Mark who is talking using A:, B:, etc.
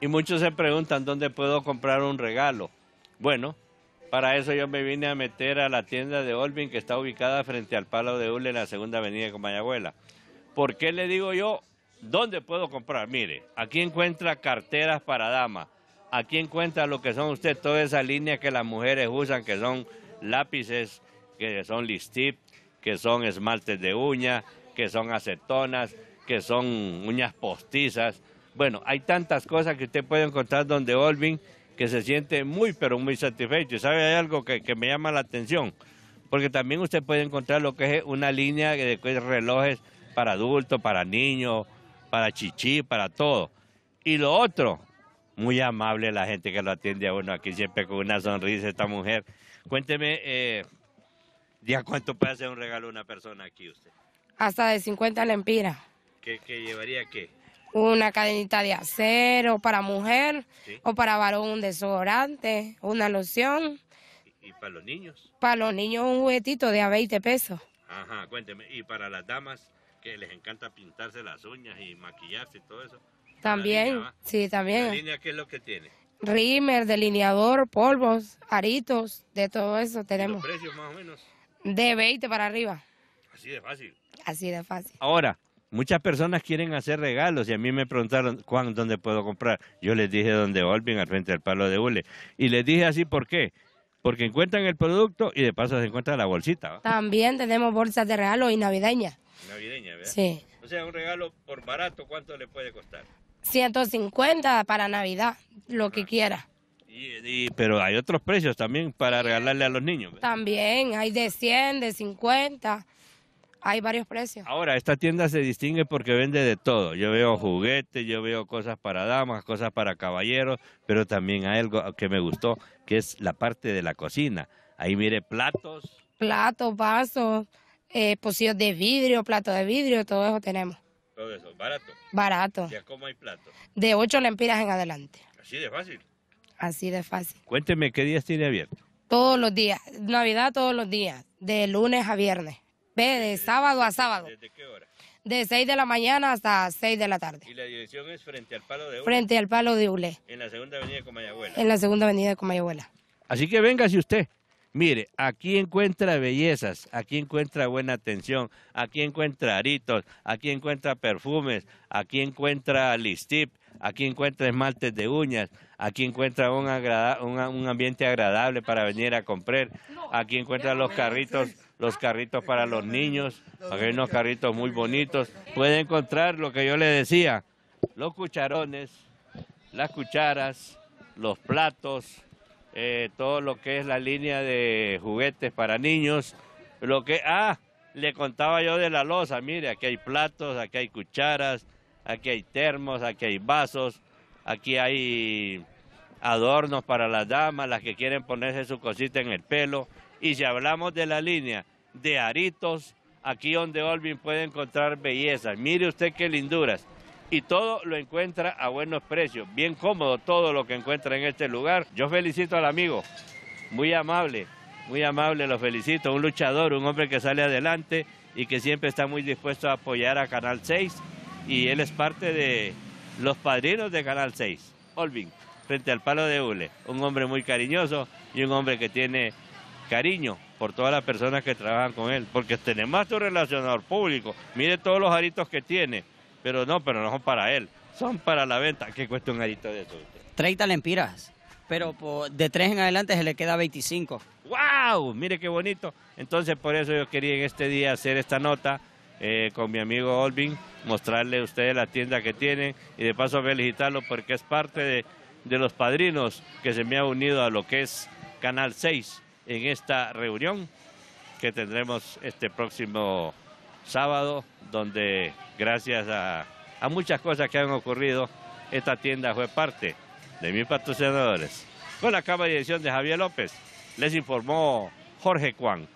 A: Y muchos se preguntan dónde puedo comprar un regalo. Bueno, para eso yo me vine a meter a la tienda de Olvin que está ubicada frente al Palo de Hule en la segunda avenida de Comayagüela. ¿Por qué le digo yo dónde puedo comprar? Mire, aquí encuentra carteras para dama. Aquí encuentra lo que son usted, toda esa línea que las mujeres usan, que son lápices, que son listip, que son esmaltes de uña, que son acetonas, que son uñas postizas. Bueno, hay tantas cosas que usted puede encontrar donde Olvin, que se siente muy, pero muy satisfecho. ¿Sabe? Hay algo que, me llama la atención, porque también usted puede encontrar lo que es una línea de relojes para adultos, para niños, para chichi, para todo. Y lo otro, muy amable la gente que lo atiende a uno aquí, siempre con una sonrisa esta mujer. Cuénteme, eh, ¿ya cuánto puede hacer un regalo una persona aquí
B: usted? Hasta de 50 lempiras.
A: ¿Qué, qué llevaría qué?
B: una cadenita de acero para mujer o para varón un desodorante, una loción.
A: ¿Y, para los niños?
B: Para los niños un juguetito de a 20 pesos.
A: Ajá, cuénteme. ¿Y para las damas que les encanta pintarse las uñas y maquillarse y todo eso?
B: También, sí, también. ¿La línea qué es lo que tiene? Rimer, delineador, polvos, aritos, de todo eso tenemos. ¿Y los precios más o menos? De 20 para arriba. Así de fácil. Así de fácil.
A: Ahora, Muchas personas quieren hacer regalos y a mí me preguntaron, Juan, ¿dónde puedo comprar? Yo les dije dónde, Olvin, al frente del palo de hule. Y les dije así, ¿por qué? Porque encuentran el producto y de paso se encuentran la bolsita.
B: También tenemos bolsas de regalo y navideñas.
A: Navideña, ¿verdad? Sí.
B: O sea, un regalo por barato, ¿cuánto le puede costar? 150 para Navidad, lo que quiera.
A: pero hay otros precios también para regalarle a los niños.
B: También, hay de 100, de 50. Hay varios precios.
A: Ahora, esta tienda se distingue porque vende de todo. Yo veo juguetes, yo veo cosas para damas, cosas para caballeros, pero también hay algo que me gustó, que es la parte de la cocina. Ahí mire platos.
B: Platos, vasos, eh, pocillos de vidrio, plato de vidrio, todo eso tenemos.
A: Todo eso, barato. Barato. cómo hay platos?
B: De ocho lempiras en adelante. Así de fácil. Así de fácil.
A: Cuénteme, ¿qué días tiene abierto?
B: Todos los días. Navidad todos los días, de lunes a viernes de eh, sábado a sábado. ¿Desde qué hora? De 6 de la mañana hasta 6 de la tarde. ¿Y la dirección es frente al Palo de Ule? Frente al Palo de Ule. En la segunda avenida de Comayagüela. En la segunda avenida de
A: Así que véngase usted. Mire, aquí encuentra bellezas, aquí encuentra buena atención, aquí encuentra aritos, aquí encuentra perfumes, aquí encuentra listip, aquí encuentra esmaltes de uñas, aquí encuentra un, un, un ambiente agradable para venir a comprar, aquí encuentra los carritos los carritos para los niños, hay unos carritos muy bonitos. Puede encontrar lo que yo le decía, los cucharones, las cucharas, los platos, eh, todo lo que es la línea de juguetes para niños, lo que... Ah, le contaba yo de la losa, mire, aquí hay platos, aquí hay cucharas, aquí hay termos, aquí hay vasos, aquí hay adornos para las damas, las que quieren ponerse su cosita en el pelo, y si hablamos de la línea de Aritos, aquí donde Olvin puede encontrar belleza. Mire usted qué linduras. Y todo lo encuentra a buenos precios. Bien cómodo todo lo que encuentra en este lugar. Yo felicito al amigo. Muy amable, muy amable, lo felicito. Un luchador, un hombre que sale adelante y que siempre está muy dispuesto a apoyar a Canal 6. Y él es parte de los padrinos de Canal 6. Olvin, frente al palo de Ule. Un hombre muy cariñoso y un hombre que tiene cariño por todas las personas que trabajan con él, porque tenemos a relacionador público, mire todos los aritos que tiene, pero no, pero no son para él, son para la venta. que cuesta un arito de eso?
B: 30 lempiras, pero de 3 en adelante se le queda 25.
A: ¡Wow! Mire qué bonito. Entonces por eso yo quería en este día hacer esta nota eh, con mi amigo Olvin, mostrarle a ustedes la tienda que tiene y de paso felicitarlo porque es parte de, de los padrinos que se me ha unido a lo que es Canal 6 en esta reunión que tendremos este próximo sábado, donde gracias a, muchas cosas que han ocurrido, esta tienda fue parte de mis patrocinadores. Con la cámara de dirección de Javier López, les informó Jorge Juan.